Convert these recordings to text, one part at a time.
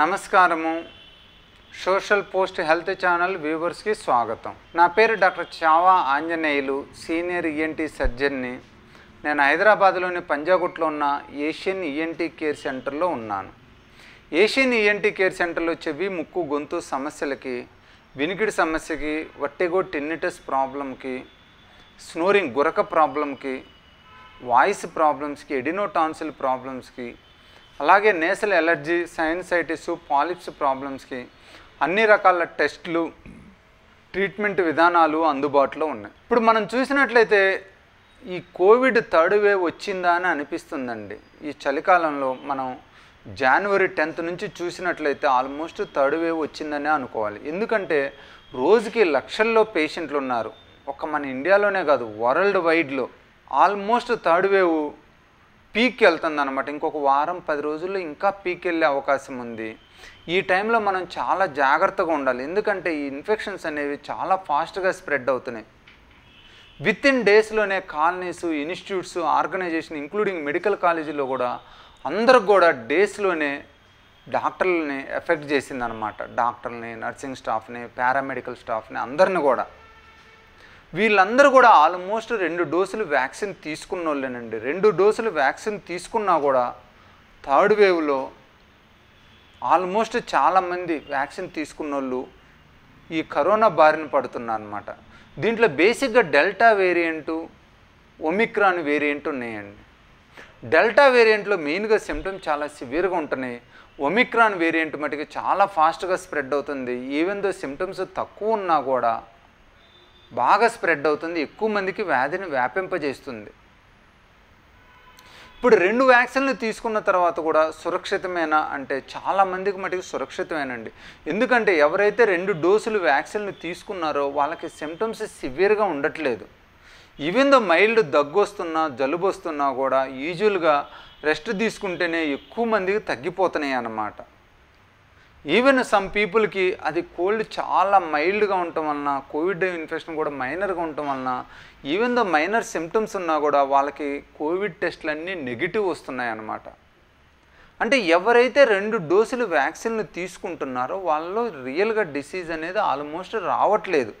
నమస్కారము social post health channel వ్యూవర్స్కి స్వాగతం నా పేరు doctor Chava Anjaneyulu senior ENT e సర్జన్ని నేను హైదరాబాద్లోని పంజాగుట్లో ఉన్న ఏషియన్ ఈఎన్టీ e కేర్ సెంటర్లో ఉన్నాను ఏషియన్ ఈఎన్టీ e కేర్ సెంటర్లో చెవి ముక్కు గొంతు సమస్యలకి వినికిడి సమస్యకి వట్టెగో టిన్నిటస్ ప్రాబ్లంకి స్నోరింగ్ గురక ప్రాబ్లంకి వాయిస్ ప్రాబ్లమ్స్కి ఎడినోటాన్సిల్ ప్రాబ్లమ్స్కి అలాగే నేసల్ ఎలర్జీ సైన్సైటిస్ పాలిప్స్ ప్రాబ్లమ్స్కి అన్ని రకాల టెస్ట్లు ట్రీట్మెంట్ విధానాలు అందుబాటులో ఉన్నాయి ఇప్పుడు మనం చూసినట్లయితే ఈ కోవిడ్ థర్డ్ వేవ్ వచ్చిందా అని అనిపిస్తుందండి ఈ చలికాలంలో మనం జనవరి టెన్త్ నుంచి చూసినట్లయితే ఆల్మోస్ట్ థర్డ్ వేవ్ వచ్చిందనే అనుకోవాలి ఎందుకంటే రోజుకి లక్షల్లో పేషెంట్లు ఉన్నారు ఒక మన ఇండియాలోనే కాదు వరల్డ్ వైడ్లో ఆల్మోస్ట్ థర్డ్ వేవ్ పీక్ అనమాట ఇంకొక వారం పది రోజుల్లో ఇంకా పీక్ వెళ్ళే అవకాశం ఉంది ఈ టైంలో మనం చాలా జాగ్రత్తగా ఉండాలి ఎందుకంటే ఈ ఇన్ఫెక్షన్స్ అనేవి చాలా ఫాస్ట్గా స్ప్రెడ్ అవుతున్నాయి విత్ ఇన్ డేస్లోనే colonies institutes organization including medical కాలేజీలో కూడా అందరూ కూడా డేస్లోనే డాక్టర్లని ఎఫెక్ట్ చేసిందనమాట డాక్టర్ని నర్సింగ్ స్టాఫ్ని పారామెడికల్ స్టాఫ్ని అందరిని కూడా వీళ్ళందరూ కూడా ఆల్మోస్ట్ రెండు డోసులు వ్యాక్సిన్ తీసుకున్న వాళ్ళేనండి రెండు డోసులు వ్యాక్సిన్ తీసుకున్నా కూడా థర్డ్ వేవ్లో ఆల్మోస్ట్ చాలామంది వ్యాక్సిన్ తీసుకున్న వాళ్ళు ఈ కరోనా బారిన పడుతున్నారనమాట దీంట్లో బేసిక్గా డెల్టా వేరియంటు ఒమిక్రాన్ వేరియంట్ ఉన్నాయండి డెల్టా వేరియంట్లో మెయిన్గా సిమ్టమ్స్ చాలా సివియర్గా ఉంటున్నాయి ఒమిక్రాన్ వేరియంట్ మటుకు చాలా ఫాస్ట్గా స్ప్రెడ్ అవుతుంది ఈవెన్ దో సిమ్టమ్స్ తక్కువ ఉన్నా కూడా బాగా స్ప్రెడ్ అవుతుంది ఎక్కువ మందికి వ్యాధిని వ్యాపింపజేస్తుంది ఇప్పుడు రెండు వ్యాక్సిన్లు తీసుకున్న తర్వాత కూడా సురక్షితమేనా అంటే చాలామందికి మటుకు సురక్షితమేనండి ఎందుకంటే ఎవరైతే రెండు డోసులు వ్యాక్సిన్లు తీసుకున్నారో వాళ్ళకి సిమ్టమ్స్ సివియర్గా ఉండట్లేదు ఈవెన్ దో మైల్డ్ దగ్గు వస్తున్నా జలుబు వస్తున్నా కూడా యూజువల్గా రెస్ట్ తీసుకుంటేనే ఎక్కువ మందికి తగ్గిపోతున్నాయి అన్నమాట ఈవెన్ సమ్ పీపుల్కి అది కోల్డ్ చాలా మైల్డ్గా ఉండటం వలన కోవిడ్ ఇన్ఫెక్షన్ కూడా మైనర్గా ఉండటం వలన ఈవెన్ ద మైనర్ సిమ్టమ్స్ ఉన్నా కూడా వాళ్ళకి కోవిడ్ టెస్టులన్నీ నెగిటివ్ వస్తున్నాయి అన్నమాట అంటే ఎవరైతే రెండు డోసులు వ్యాక్సిన్లు తీసుకుంటున్నారో వాళ్ళలో రియల్గా డిసీజ్ అనేది ఆల్మోస్ట్ రావట్లేదు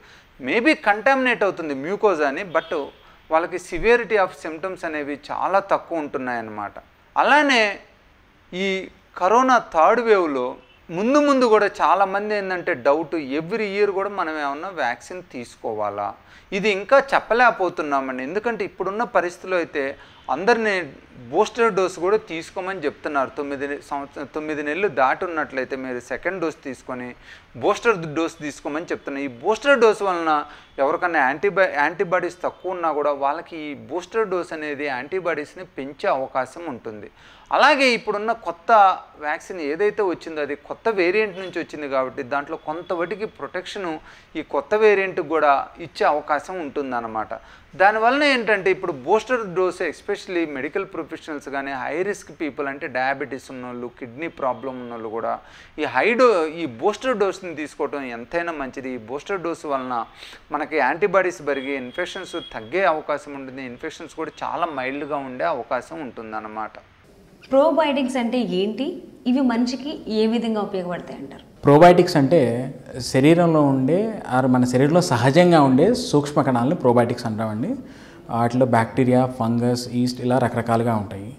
మేబీ కంటామినేట్ అవుతుంది మ్యూకోజ్ అని బట్ వాళ్ళకి సివియరిటీ ఆఫ్ సిమ్టమ్స్ అనేవి చాలా తక్కువ ఉంటున్నాయన్నమాట అలానే ఈ కరోనా థర్డ్ వేవ్లో ముందు ముందు కూడా చాలామంది ఏంటంటే డౌట్ ఎవ్రీ ఇయర్ కూడా మనం ఏమన్నా వ్యాక్సిన్ తీసుకోవాలా ఇది ఇంకా చెప్పలేకపోతున్నామండి ఎందుకంటే ఇప్పుడున్న పరిస్థితుల్లో అయితే అందరినీ బూస్టర్ డోస్ కూడా తీసుకోమని చెప్తున్నారు తొమ్మిది సంవత్సరం తొమ్మిది నెలలు దాటున్నట్లయితే మీరు సెకండ్ డోస్ తీసుకొని బూస్టర్ డోస్ తీసుకోమని చెప్తున్నారు ఈ బూస్టర్ డోస్ వలన ఎవరికైనా యాంటీబై యాంటీబాడీస్ తక్కువ ఉన్నా కూడా వాళ్ళకి ఈ బూస్టర్ డోస్ అనేది యాంటీబాడీస్ని పెంచే అవకాశం ఉంటుంది అలాగే ఇప్పుడున్న కొత్త వ్యాక్సిన్ ఏదైతే వచ్చిందో అది కొత్త వేరియంట్ నుంచి వచ్చింది కాబట్టి దాంట్లో కొంతవటికి ప్రొటెక్షను ఈ కొత్త వేరియంట్ కూడా ఇచ్చే అవకాశం ఉంటుందన్నమాట దానివల్ల ఏంటంటే ఇప్పుడు booster dose expect especially medical professionals కానీ హై రిస్క్ పీపుల్ అంటే డయాబెటీస్ ఉన్నోళ్ళు కిడ్నీ ప్రాబ్లం ఉన్నోళ్ళు కూడా ఈ హై డో ఈ బూస్టర్ డోస్ని తీసుకోవడం ఎంతైనా మంచిది ఈ బూస్టర్ డోస్ వలన మనకి యాంటీబాడీస్ పెరిగి ఇన్ఫెక్షన్స్ తగ్గే అవకాశం ఉంటుంది ఇన్ఫెక్షన్స్ కూడా చాలా మైల్డ్గా ఉండే అవకాశం ఉంటుంది అన్నమాట ప్రోబయోటిక్స్ అంటే ఏంటి ఇవి మనిషికి ఏ విధంగా ఉపయోగపడతాయి అంటారు ప్రోబయోటిక్స్ అంటే శరీరంలో ఉండే ఆరు మన శరీరంలో సహజంగా ఉండే సూక్ష్మ కణాలను ప్రోబయోటిక్స్ అంటామండి వాటిలో బ్యాక్టీరియా ఫంగస్ ఈస్ట్ ఇలా రకరకాలుగా ఉంటాయి